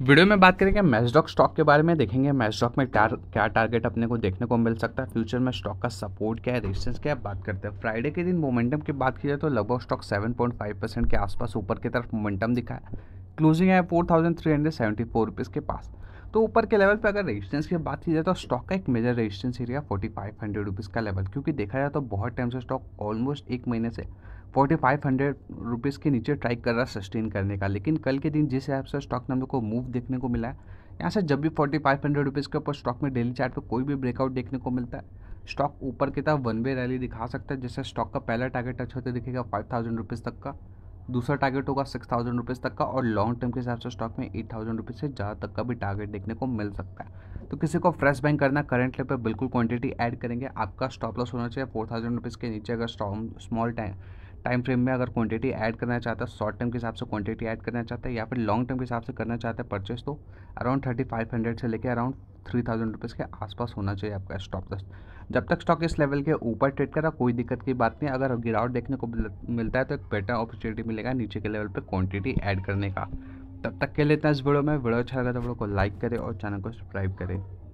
video में बात करेंगे मैचडॉक स्टॉक के बारे में देखेंगे मैचडॉक में टार, क्या टारगेट अपने को देखने को मिल सकता है फ्यूचर में स्टॉक का सपोर्ट क्या है रेजिस्टेंस क्या है बात करते हैं फ्राइडे के दिन मोमेंटम की बात की जाए तो लगभग स्टॉक 7.5 परसेंट के आसपास ऊपर की तरफ मोमेंटम दिखा है क्लोजिंग है फोर थाउजेंड के पास तो ऊपर के लेवल पे अगर रेजिस्टेंस की बात की जाए तो स्टॉक का एक major resistance area forty five hundred rupees का लेवल क्योंकि देखा जाए तो बहुत टाइम से स्टॉक ऑलमोस्ट एक महीने से फोर्टी फाइव हंड्रेड रुपीज़ के नीचे ट्राई कर रहा है सस्टेन करने का लेकिन कल के दिन जिस हिसाब से स्टॉक ने हम लोग को मूव देखने को मिला है यहाँ से जब भी फोर्टी फाइव हंड्रेड रुपीज़ के ऊपर स्टॉक में डेली चार्ट पे कोई भी ब्रेकआउट देखने को मिलता है स्टॉक ऊपर की तरफ वन वे रैली दिखा सकता है जैसे स्टॉक का पहला टारगेट टच होते दिखेगा फाइव थाउजेंड रुपीज़ तक का दूसरा टारगेट होगा सिक्स थाउजेंड रुपीज़ तक का और लॉन्ग टर्म के हिसाब से स्टॉक में एट थाउजेंड रुपीज़ से ज़्यादा तक का भी टारगेट देखने को मिल सकता है तो किसी को फ्रेश बैंक करना करंट लेवल पर बिल्कुल क्वांटिटी ऐड करेंगे आपका स्टॉप लॉस होना चाहिए फोर थाउजेंड रुपीज़ के नीचे अगर स्मॉल टाइम टाइम फ्रेम में अगर क्वांटिटी ऐड करना चाहता है शॉर्ट टर्म के हिसाब से क्वांटिटी ऐड करना चाहता है या फिर लॉन्ग टर्म के हिसाब से करना चाहता है परचेस तो अराउंड थर्टी फाइव हंड्रेड से लेकर अराउंड थ्री थाउजेंड रुपीज़ के आसपास होना चाहिए आपका स्टॉप लॉस जब तक स्टॉक इस लेवल के ऊपर ट्रेड करा कोई दिक्कत की बात नहीं अगर गिरावट देखने को मिलता है तो एक बेटर अपॉर्चुनिटी मिलेगा नीचे के लेवल पर क्वान्टिटी एड करने का तब तक के लिए इतना इस वीडियो में वीडियो अच्छा लगा तो वीडियो को लाइक करें और चैनल को सब्सक्राइब करें